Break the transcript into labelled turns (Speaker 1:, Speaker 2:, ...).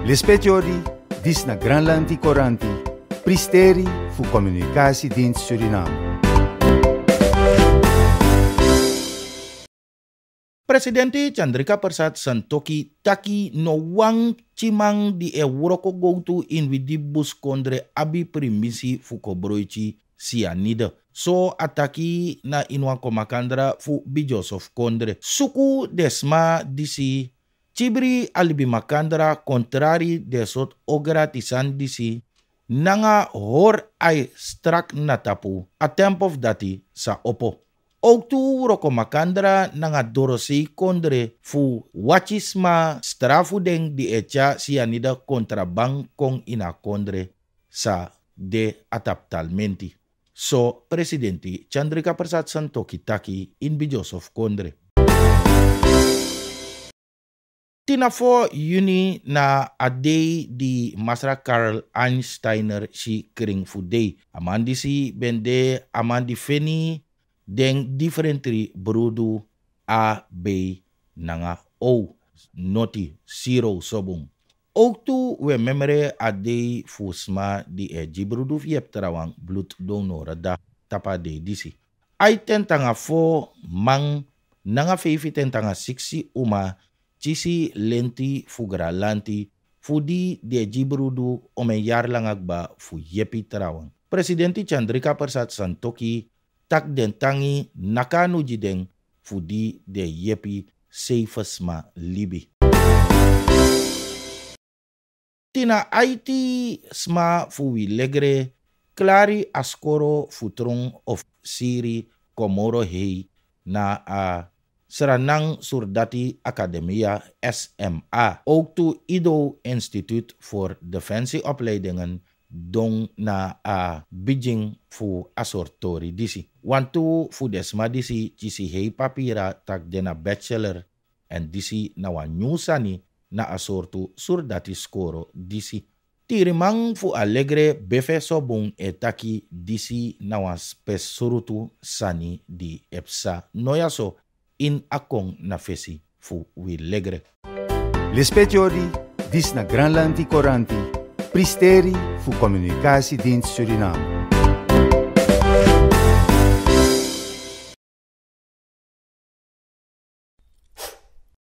Speaker 1: Lispetiorii, Disna Granlandi Coranti, pristeri fu comunicasi din Suriname.
Speaker 2: Presidente Chandrika Persat Santoki taki no wang cimang di Euroko wuroko goutu in widibus kondre abi primisi fuko broici sianide. So ataki na inwa komakandra fu bijosof kondre. Suku desma disi cibri alibi makandra kontrari desot o gratisan disi nanga hor ai strak natapu a tempo of dati sa opo. Oktu roko makandra nanga dorosi kondre fu wachisma strafu deng di echa sianida kontra bangkong ina kondre sa de ataptalmenti. So, Presidenti Chandrika Persat Taki in Bijosof Kondre. Tinafo Juni na day di masra Karl Einsteiner si kering fuday. Amandi si bende amandi feni deng differently berudu A, B, nanga O. Noti zero sobung. Oktu we memere day fusma di eji berudu fiep terawang blut donor da tapa de disi. Ay tentanga fo mang nanga fevi tentanga siksi uma cisi lenti fu gralanti fu di de jibrudu ome een fu yepi terawang. Presidenti Chandrika Persat Santoki tak den tangi nakanu jideng fudi di de yepi seifasma libi. Tina Haiti sma fu legre klari askoro futrung of siri komoro hei na a Seranang Surdati akademia SMA, ook toe Ido Instituut voor Defensieopleidingen dong na a Beijing fu asortori disi. Wantu fu desma disi cisi hei papira tak dena bachelor and disi na nyusani na asortu surdati skoro disi. Tirimang fu alegre befe sobung etaki disi na wan spes surutu sani di epsa noyaso
Speaker 1: in akong na fesi fu wi legre. di dis na Granlandi Coranti, pristeri fu din Suriname.